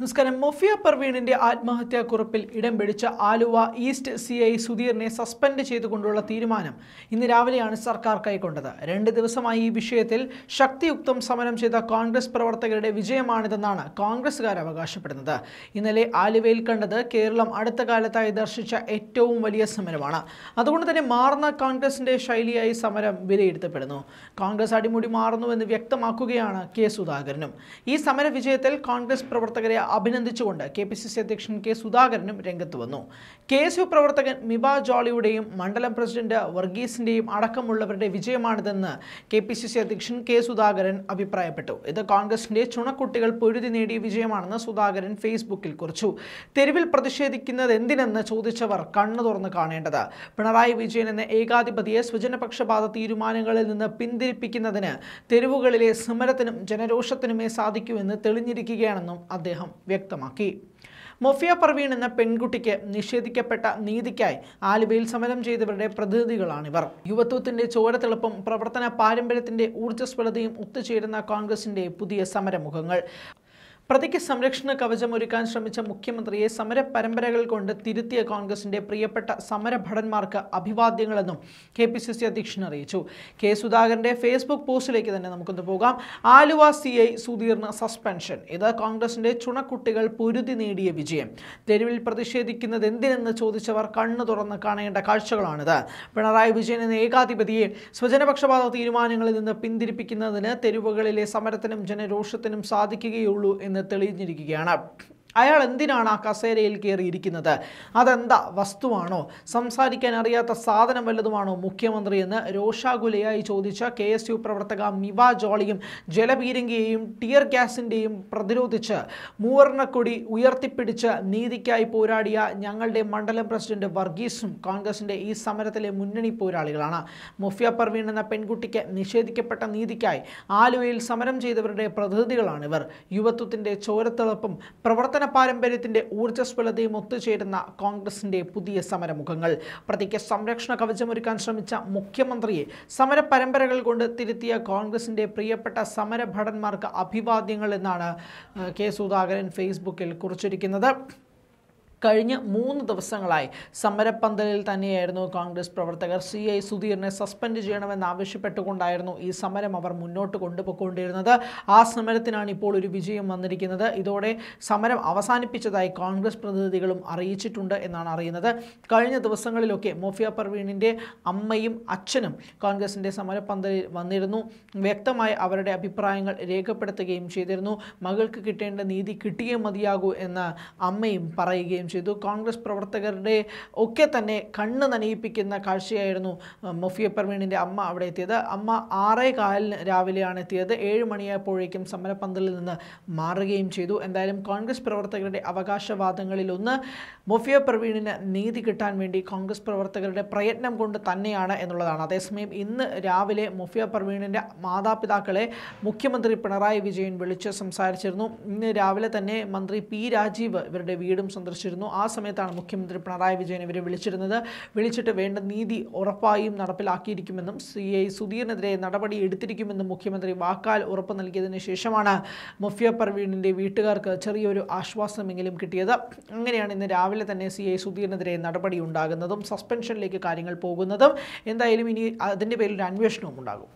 നമസ്കാരം മൊഫിയ പർവീണിന്റെ ആത്മഹത്യാക്കുറിപ്പിൽ ഇടം പിടിച്ച ആലുവ ഈസ്റ്റ് സി ഐ സുധീറിനെ സസ്പെൻഡ് ചെയ്തുകൊണ്ടുള്ള തീരുമാനം ഇന്ന് രാവിലെയാണ് സർക്കാർ കൈക്കൊണ്ടത് രണ്ട് ദിവസമായി ഈ വിഷയത്തിൽ ശക്തിയുക്തം സമരം ചെയ്ത കോൺഗ്രസ് പ്രവർത്തകരുടെ വിജയമാണിതെന്നാണ് കോൺഗ്രസുകാർ അവകാശപ്പെടുന്നത് ഇന്നലെ ആലുവയിൽ കണ്ടത് കേരളം അടുത്ത കാലത്തായി ദർശിച്ച ഏറ്റവും വലിയ സമരമാണ് അതുകൊണ്ട് തന്നെ മാറുന്ന കോൺഗ്രസിന്റെ ശൈലിയായി സമരം വിലയിരുത്തപ്പെടുന്നു കോൺഗ്രസ് അടിമുടി മാറുന്നുവെന്ന് വ്യക്തമാക്കുകയാണ് കെ സുധാകരനും ഈ സമര വിജയത്തിൽ കോൺഗ്രസ് പ്രവർത്തകരെ അഭിനന്ദിച്ചുകൊണ്ട് കെ പി സി സി അധ്യക്ഷൻ കെ സുധാകരനും രംഗത്ത് വന്നു കെ എസ് യു പ്രവർത്തകൻ മിബ ജോളിയുടെയും മണ്ഡലം പ്രസിഡന്റ് വർഗീസിന്റെയും അടക്കമുള്ളവരുടെ വിജയമാണിതെന്ന് കെ പി സി സി അധ്യക്ഷൻ കെ സുധാകരൻ അഭിപ്രായപ്പെട്ടു ഇത് കോൺഗ്രസിന്റെ ചുണക്കുട്ടികൾ പൊരുതി നേടിയ വിജയമാണെന്ന് സുധാകരൻ ഫേസ്ബുക്കിൽ കുറിച്ചു തെരുവിൽ പ്രതിഷേധിക്കുന്നത് എന്തിനെന്ന് ചോദിച്ചവർ കണ്ണു തുറന്ന് കാണേണ്ടത് പിണറായി വിജയൻ എന്ന ഏകാധിപതിയെ സ്വജനപക്ഷപാത തീരുമാനങ്ങളിൽ നിന്ന് പിന്തിരിപ്പിക്കുന്നതിന് തെരുവുകളിലെ സമരത്തിനും ജനരോഷത്തിനുമേ എന്ന് തെളിഞ്ഞിരിക്കുകയാണെന്നും അദ്ദേഹം വ്യക്തമാക്കി മൊഫിയ പർവീൺ എന്ന പെൺകുട്ടിക്ക് നിഷേധിക്കപ്പെട്ട നീതിക്കായി ആലുവയിൽ സമരം ചെയ്തവരുടെ പ്രതിനിധികളാണിവർ യുവത്വത്തിന്റെ ചോരത്തിളപ്പും പ്രവർത്തന പാരമ്പര്യത്തിന്റെ ഊർജ്ജസ്വലതയും ഒത്തുചേരുന്ന കോൺഗ്രസിന്റെ പുതിയ സമരമുഖങ്ങൾ പ്രതിക്ക് സംരക്ഷണ കവചം ഒരുക്കാൻ ശ്രമിച്ച മുഖ്യമന്ത്രിയെ സമരപരമ്പരകൾ കൊണ്ട് തിരുത്തിയ കോൺഗ്രസിന്റെ പ്രിയപ്പെട്ട സമരഭടന്മാർക്ക് അഭിവാദ്യങ്ങളെന്നും കെ പി സി സി അധ്യക്ഷൻ അറിയിച്ചു കെ സുധാകരന്റെ ഫേസ്ബുക്ക് പോസ്റ്റിലേക്ക് തന്നെ നമുക്കൊന്ന് പോകാം ആലുവ സി ഐ സുധീർന്ന സസ്പെൻഷൻ ഇത് കോൺഗ്രസിന്റെ ചുണക്കുട്ടികൾ പൊരുതി നേടിയ വിജയം തെരുവിൽ പ്രതിഷേധിക്കുന്നത് എന്തിനെന്ന് ചോദിച്ചവർ കണ്ണു തുറന്ന് കാണേണ്ട കാഴ്ചകളാണിത് പിണറായി വിജയൻ എന്ന ഏകാധിപതിയെ സ്വജനപക്ഷപാത തീരുമാനങ്ങളിൽ നിന്ന് പിന്തിരിപ്പിക്കുന്നതിന് തെരുവുകളിലെ സമരത്തിനും ജനരോഷത്തിനും സാധിക്കുകയുള്ളൂ എന്ന് ഇന്ന് തെളിഞ്ഞിരിക്കുകയാണ് അയാൾ എന്തിനാണ് ആ കസേരയിൽ കയറിയിരിക്കുന്നത് അതെന്താ വസ്തുവാണോ സംസാരിക്കാൻ അറിയാത്ത സാധനം വല്ലതുമാണോ മുഖ്യമന്ത്രി എന്ന് രോഷാകുലയായി ചോദിച്ച കെ എസ് യു പ്രവർത്തക മിവ ജോളിയും ജലപീരങ്കിയെയും ടിയർ ഗ്യാസിൻ്റെയും പ്രതിരോധിച്ച് മൂവർണക്കൊടി ഉയർത്തിപ്പിടിച്ച് നീതിക്കായി പോരാടിയ ഞങ്ങളുടെ മണ്ഡലം പ്രസിഡന്റ് വർഗീസും കോൺഗ്രസിൻ്റെ ഈ സമരത്തിലെ മുന്നണി പോരാളികളാണ് മുഫിയ പർവീൺ എന്ന പെൺകുട്ടിക്ക് നിഷേധിക്കപ്പെട്ട നീതിക്കായി ആലുവയിൽ സമരം ചെയ്തവരുടെ പ്രതിനിധികളാണിവർ യുവത്വത്തിൻ്റെ ചോരത്തിളപ്പും പ്രവർത്തന പാരമ്പര്യത്തിന്റെ ഊർജ്ജസ്വലതയും ഒത്തുചേരുന്ന കോൺഗ്രസിന്റെ പുതിയ സമരമുഖങ്ങൾ പ്രതിക്ക് സംരക്ഷണ കവചമൊരുക്കാൻ ശ്രമിച്ച മുഖ്യമന്ത്രിയെ സമര പരമ്പരകൾ കൊണ്ട് തിരുത്തിയ കോൺഗ്രസിന്റെ പ്രിയപ്പെട്ട സമരഭടന്മാർക്ക് അഭിവാദ്യങ്ങൾ എന്നാണ് കെ സുധാകരൻ ഫേസ്ബുക്കിൽ കുറിച്ചിരിക്കുന്നത് കഴിഞ്ഞ മൂന്ന് ദിവസങ്ങളായി സമരപ്പന്തലിൽ തന്നെയായിരുന്നു കോൺഗ്രസ് പ്രവർത്തകർ സി ഐ സുധീറിനെ സസ്പെൻഡ് ചെയ്യണമെന്നാവശ്യപ്പെട്ടുകൊണ്ടായിരുന്നു ഈ സമരം അവർ മുന്നോട്ട് കൊണ്ടുപോയിക്കൊണ്ടിരുന്നത് ആ സമരത്തിനാണ് ഇപ്പോൾ ഒരു വിജയം വന്നിരിക്കുന്നത് ഇതോടെ സമരം അവസാനിപ്പിച്ചതായി കോൺഗ്രസ് പ്രതിനിധികളും അറിയിച്ചിട്ടുണ്ട് എന്നാണ് അറിയുന്നത് കഴിഞ്ഞ ദിവസങ്ങളിലൊക്കെ മോഫിയ പർവീണിൻ്റെ അമ്മയും അച്ഛനും കോൺഗ്രസിൻ്റെ സമരപ്പന്തലിൽ വന്നിരുന്നു വ്യക്തമായി അവരുടെ അഭിപ്രായങ്ങൾ രേഖപ്പെടുത്തുകയും ചെയ്തിരുന്നു മകൾക്ക് കിട്ടേണ്ട നീതി കിട്ടിയേ മതിയാകൂ എന്ന് അമ്മയും പറയുകയും ചോദ്യം ചെയ്തു കോൺഗ്രസ് പ്രവർത്തകരുടെ ഒക്കെ തന്നെ കണ്ണ് നനയിപ്പിക്കുന്ന കാഴ്ചയായിരുന്നു മൊഫിയ പർവീണിൻ്റെ അമ്മ അവിടെ എത്തിയത് അമ്മ ആറേ കാലിന് രാവിലെയാണ് എത്തിയത് ഏഴ് മണിയായപ്പോഴേക്കും സമരപന്തലിൽ നിന്ന് മാറുകയും ചെയ്തു എന്തായാലും കോൺഗ്രസ് പ്രവർത്തകരുടെ അവകാശവാദങ്ങളിലൊന്ന് മൊഫിയ പ്രവീണിന് നീതി കിട്ടാൻ വേണ്ടി കോൺഗ്രസ് പ്രവർത്തകരുടെ പ്രയത്നം കൊണ്ട് തന്നെയാണ് എന്നുള്ളതാണ് അതേസമയം ഇന്ന് രാവിലെ മൊഫിയ പ്രവീണിൻ്റെ മാതാപിതാക്കളെ മുഖ്യമന്ത്രി പിണറായി വിജയൻ വിളിച്ച് സംസാരിച്ചിരുന്നു ഇന്ന് രാവിലെ തന്നെ മന്ത്രി പി രാജീവ് ഇവരുടെ വീടും സന്ദർശിച്ചിരുന്നു ഉണ്ടായിരുന്നു ആ സമയത്താണ് മുഖ്യമന്ത്രി പിണറായി വിജയൻ ഇവരെ വിളിച്ചിരുന്നത് വിളിച്ചിട്ട് വേണ്ട നീതി ഉറപ്പായും നടപ്പിലാക്കിയിരിക്കുമെന്നും സി ഐ സുധീറിനെതിരെ നടപടി എടുത്തിരിക്കുമെന്നും മുഖ്യമന്ത്രി വാക്കാൽ ഉറപ്പ് നൽകിയതിന് ശേഷമാണ് മുഫിയ പർവീണിൻ്റെ വീട്ടുകാർക്ക് ചെറിയൊരു ആശ്വാസമെങ്കിലും കിട്ടിയത് അങ്ങനെയാണ് ഇന്ന് രാവിലെ തന്നെ സി ഐ സുധീറിനെതിരെ നടപടി ഉണ്ടാകുന്നതും സസ്പെൻഷനിലേക്ക് കാര്യങ്ങൾ പോകുന്നതും എന്തായാലും ഇനി അതിൻ്റെ പേരിൽ ഒരു അന്വേഷണവും ഉണ്ടാകും